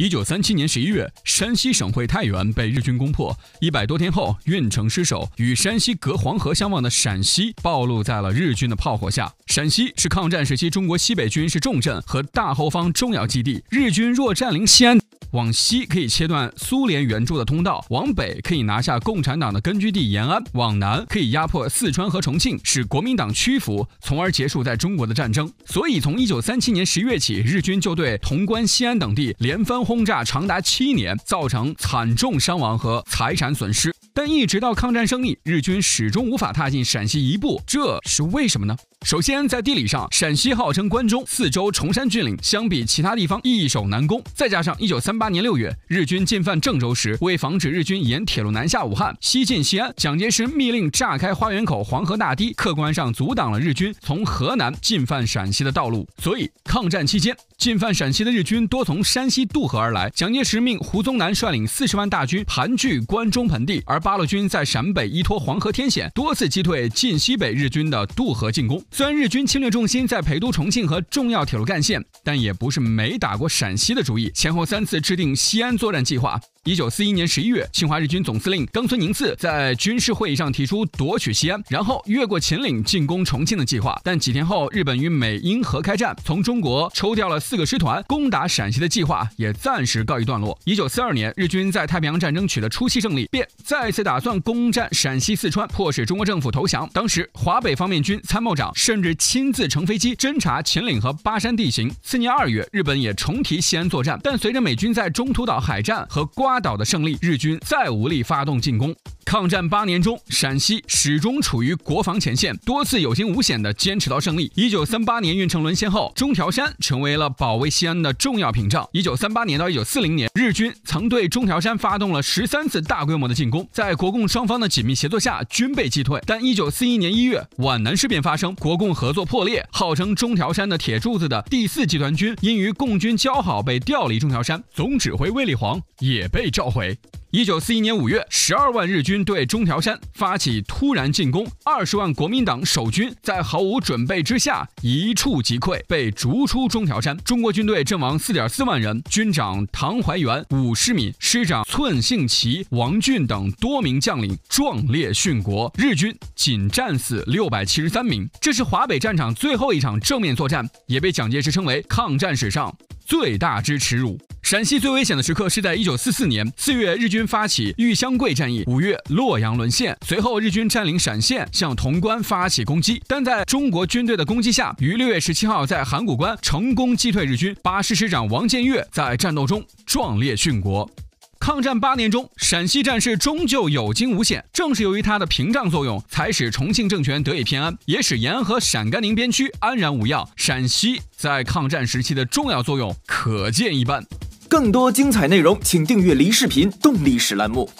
一九三七年十一月，山西省会太原被日军攻破。一百多天后，运城失守，与山西隔黄河相望的陕西暴露在了日军的炮火下。陕西是抗战时期中国西北军事重镇和大后方重要基地，日军若占领西安。往西可以切断苏联援助的通道，往北可以拿下共产党的根据地延安，往南可以压迫四川和重庆，使国民党屈服，从而结束在中国的战争。所以，从一九三七年十月起，日军就对潼关、西安等地连番轰炸，长达七年，造成惨重伤亡和财产损失。但一直到抗战胜利，日军始终无法踏进陕西一步，这是为什么呢？首先，在地理上，陕西号称关中，四周崇山峻岭，相比其他地方易守难攻。再加上一九三八年六月，日军进犯郑州时，为防止日军沿铁路南下武汉、西进西安，蒋介石密令炸开花园口黄河大堤，客观上阻挡了日军从河南进犯陕西的道路。所以，抗战期间，进犯陕西的日军多从山西渡河而来。蒋介石命胡宗南率领四十万大军盘踞关中盆地，而八路军在陕北依托黄河天险，多次击退晋西北日军的渡河进攻。虽然日军侵略重心在陪都重庆和重要铁路干线，但也不是没打过陕西的主意，前后三次制定西安作战计划。一九四一年十一月，侵华日军总司令冈村宁次在军事会议上提出夺取西安，然后越过秦岭进攻重庆的计划。但几天后，日本与美英和开战，从中国抽调了四个师团，攻打陕西的计划也暂时告一段落。一九四二年，日军在太平洋战争取得初期胜利，便再次打算攻占陕西四川，迫使中国政府投降。当时，华北方面军参谋长甚至亲自乘飞机侦察秦岭和巴山地形。次年二月，日本也重提西安作战，但随着美军在中途岛海战和瓜。花岛的胜利，日军再无力发动进攻。抗战八年中，陕西始终处于国防前线，多次有惊无险地坚持到胜利。一九三八年运城沦陷后，中条山成为了保卫西安的重要屏障。一九三八年到一九四零年，日军曾对中条山发动了十三次大规模的进攻，在国共双方的紧密协作下，均被击退。但一九四一年一月，皖南事变发生，国共合作破裂，号称中条山的“铁柱子”的第四集团军因与共军交好被调离中条山，总指挥卫立煌也被召回。一九四一年五月，十二万日军对中条山发起突然进攻，二十万国民党守军在毫无准备之下一触即溃，被逐出中条山。中国军队阵亡四点四万人，军长唐怀源、武师敏、师长寸性奇、王俊等多名将领壮烈殉国。日军仅战死六百七十三名。这是华北战场最后一场正面作战，也被蒋介石称为抗战史上最大之耻辱。陕西最危险的时刻是在一九四四年四月，日军发起豫湘桂战役，五月洛阳沦陷，随后日军占领陕县，向潼关发起攻击，但在中国军队的攻击下，于六月十七号在函谷关成功击退日军。八师师长王建岳在战斗中壮烈殉国。抗战八年中，陕西战事终究有惊无险，正是由于它的屏障作用，才使重庆政权得以偏安，也使延安和陕甘宁边区安然无恙。陕西在抗战时期的重要作用可见一斑。更多精彩内容，请订阅梨视频“动力史”栏目。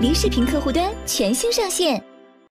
梨视频客户端全新上线。